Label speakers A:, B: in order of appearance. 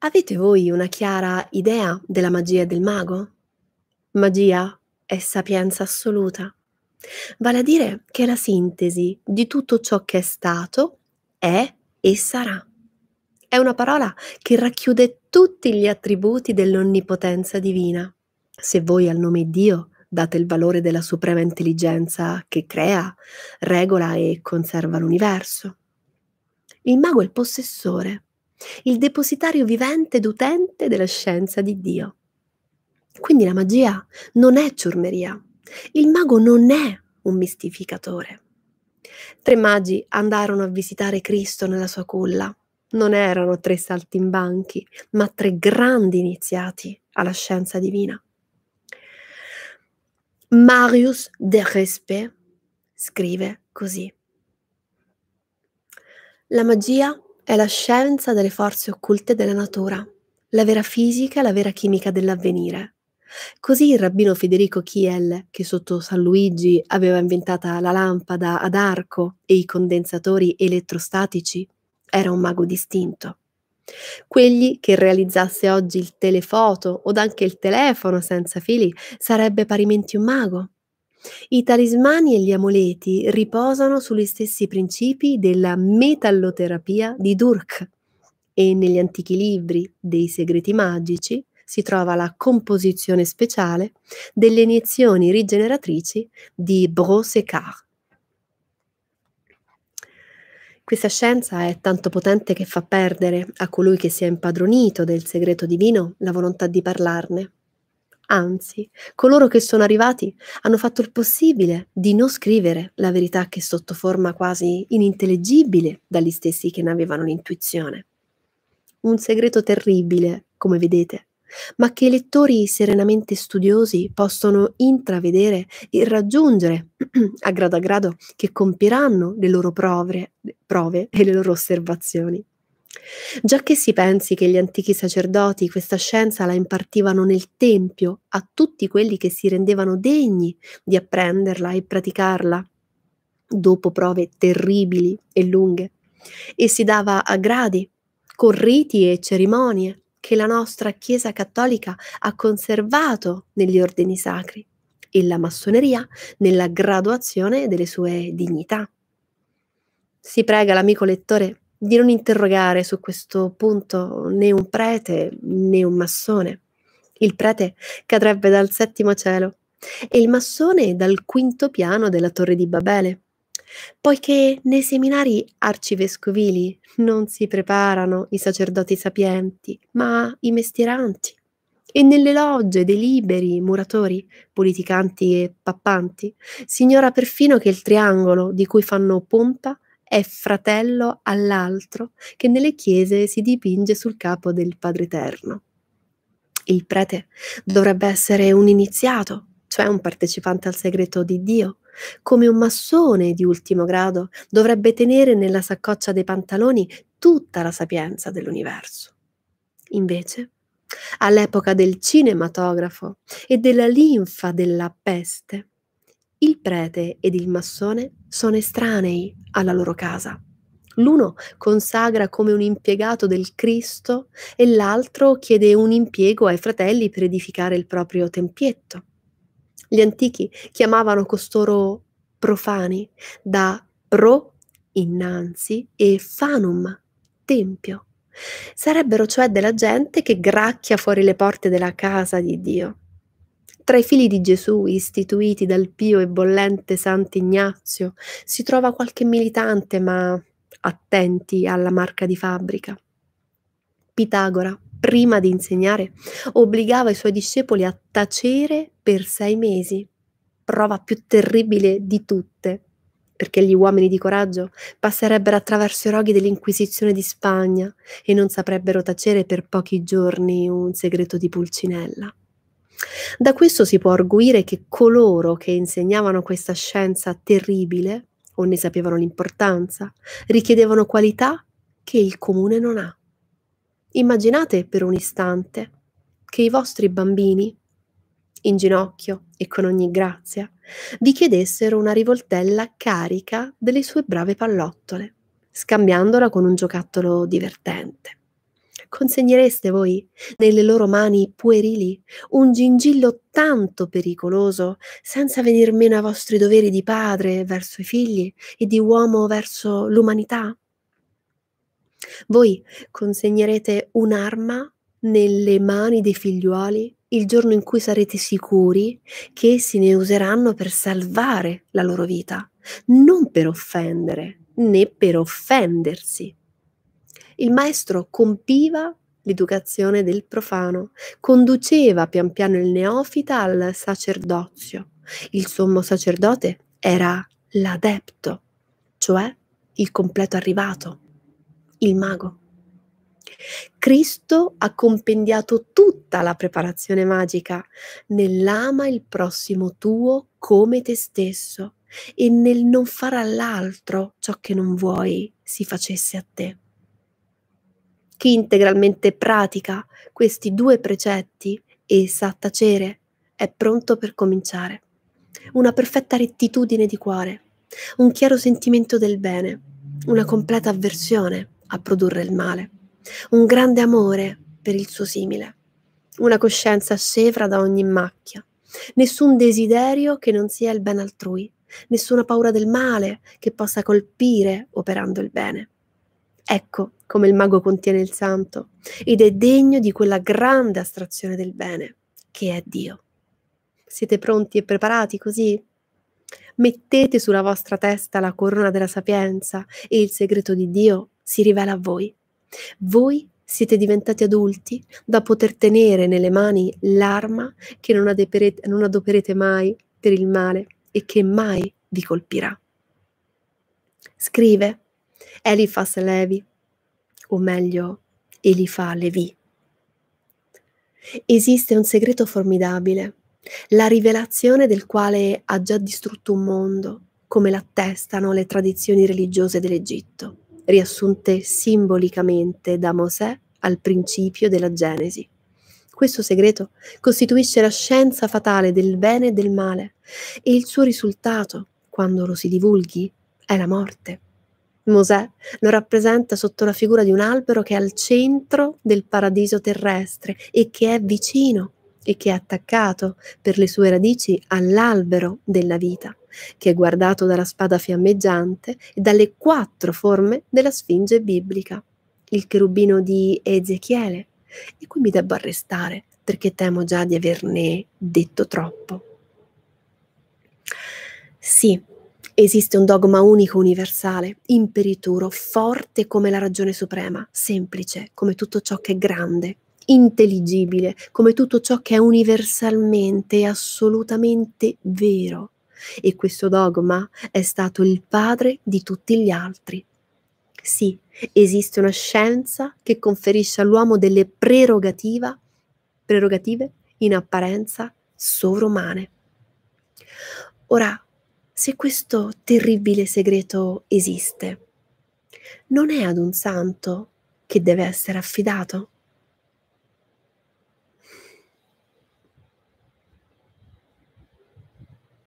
A: Avete voi una chiara idea della magia del mago? Magia è sapienza assoluta, vale a dire che è la sintesi di tutto ciò che è stato, è e sarà. È una parola che racchiude tutti gli attributi dell'onnipotenza divina. Se voi al nome Dio date il valore della suprema intelligenza che crea, regola e conserva l'universo. Il mago è il possessore il depositario vivente ed utente della scienza di Dio. Quindi la magia non è ciurmeria, il mago non è un mistificatore. Tre magi andarono a visitare Cristo nella sua culla. Non erano tre saltimbanchi, ma tre grandi iniziati alla scienza divina. Marius de Respe scrive così. La magia è la scienza delle forze occulte della natura, la vera fisica, e la vera chimica dell'avvenire. Così il rabbino Federico Chiel, che sotto San Luigi aveva inventata la lampada ad arco e i condensatori elettrostatici, era un mago distinto. Quegli che realizzasse oggi il telefoto o anche il telefono senza fili sarebbe parimenti un mago, i talismani e gli amuleti riposano sugli stessi principi della metalloterapia di Durk e negli antichi libri dei segreti magici si trova la composizione speciale delle iniezioni rigeneratrici di Brossecard. Questa scienza è tanto potente che fa perdere a colui che si è impadronito del segreto divino la volontà di parlarne Anzi, coloro che sono arrivati hanno fatto il possibile di non scrivere la verità che sotto forma quasi inintellegibile dagli stessi che ne avevano l'intuizione. Un segreto terribile, come vedete, ma che i lettori serenamente studiosi possono intravedere e raggiungere a grado a grado che compiranno le loro prove, prove e le loro osservazioni. Già che si pensi che gli antichi sacerdoti questa scienza la impartivano nel tempio a tutti quelli che si rendevano degni di apprenderla e praticarla, dopo prove terribili e lunghe, e si dava a gradi, con riti e cerimonie che la nostra Chiesa cattolica ha conservato negli ordini sacri e la massoneria nella graduazione delle sue dignità. Si prega l'amico lettore di non interrogare su questo punto né un prete né un massone. Il prete cadrebbe dal settimo cielo e il massone dal quinto piano della torre di Babele, poiché nei seminari arcivescovili non si preparano i sacerdoti sapienti, ma i mestieranti, e nelle logge dei liberi muratori, politicanti e pappanti, si ignora perfino che il triangolo di cui fanno punta è fratello all'altro che nelle chiese si dipinge sul capo del Padre Eterno. Il prete dovrebbe essere un iniziato, cioè un partecipante al segreto di Dio, come un massone di ultimo grado dovrebbe tenere nella saccoccia dei pantaloni tutta la sapienza dell'universo. Invece, all'epoca del cinematografo e della linfa della peste, il prete ed il massone sono estranei alla loro casa. L'uno consagra come un impiegato del Cristo e l'altro chiede un impiego ai fratelli per edificare il proprio tempietto. Gli antichi chiamavano costoro profani da pro innanzi e fanum tempio. Sarebbero cioè della gente che gracchia fuori le porte della casa di Dio. Tra i figli di Gesù, istituiti dal pio e bollente Sant'Ignazio, si trova qualche militante, ma attenti alla marca di fabbrica. Pitagora, prima di insegnare, obbligava i suoi discepoli a tacere per sei mesi, prova più terribile di tutte, perché gli uomini di coraggio passerebbero attraverso i roghi dell'Inquisizione di Spagna e non saprebbero tacere per pochi giorni un segreto di Pulcinella. Da questo si può arguire che coloro che insegnavano questa scienza terribile, o ne sapevano l'importanza, richiedevano qualità che il comune non ha. Immaginate per un istante che i vostri bambini, in ginocchio e con ogni grazia, vi chiedessero una rivoltella carica delle sue brave pallottole, scambiandola con un giocattolo divertente consegnereste voi nelle loro mani puerili un gingillo tanto pericoloso, senza venir meno ai vostri doveri di padre verso i figli e di uomo verso l'umanità? Voi consegnerete un'arma nelle mani dei figliuoli il giorno in cui sarete sicuri che essi ne useranno per salvare la loro vita, non per offendere né per offendersi. Il maestro compiva l'educazione del profano, conduceva pian piano il neofita al sacerdozio. Il sommo sacerdote era l'adepto, cioè il completo arrivato, il mago. Cristo ha compendiato tutta la preparazione magica nell'ama il prossimo tuo come te stesso e nel non fare all'altro ciò che non vuoi si facesse a te. Chi integralmente pratica questi due precetti e sa tacere è pronto per cominciare. Una perfetta rettitudine di cuore, un chiaro sentimento del bene, una completa avversione a produrre il male, un grande amore per il suo simile, una coscienza scevra da ogni macchia, nessun desiderio che non sia il bene altrui, nessuna paura del male che possa colpire operando il bene. Ecco come il mago contiene il santo ed è degno di quella grande astrazione del bene che è Dio. Siete pronti e preparati così? Mettete sulla vostra testa la corona della sapienza e il segreto di Dio si rivela a voi. Voi siete diventati adulti da poter tenere nelle mani l'arma che non adoperete, non adoperete mai per il male e che mai vi colpirà. Scrive Elifas Levi, o meglio Elifa Levi. Esiste un segreto formidabile, la rivelazione del quale ha già distrutto un mondo, come l'attestano le tradizioni religiose dell'Egitto, riassunte simbolicamente da Mosè al principio della Genesi. Questo segreto costituisce la scienza fatale del bene e del male e il suo risultato, quando lo si divulghi, è la morte. Mosè lo rappresenta sotto la figura di un albero che è al centro del paradiso terrestre e che è vicino e che è attaccato per le sue radici all'albero della vita, che è guardato dalla spada fiammeggiante e dalle quattro forme della Sfinge biblica, il cherubino di Ezechiele. E qui mi debbo arrestare perché temo già di averne detto troppo. Sì, Esiste un dogma unico universale, imperituro, forte come la ragione suprema, semplice come tutto ciò che è grande, intelligibile come tutto ciò che è universalmente e assolutamente vero. E questo dogma è stato il padre di tutti gli altri. Sì, esiste una scienza che conferisce all'uomo delle prerogative, prerogative in apparenza sovrumane. Ora, se questo terribile segreto esiste. Non è ad un santo che deve essere affidato?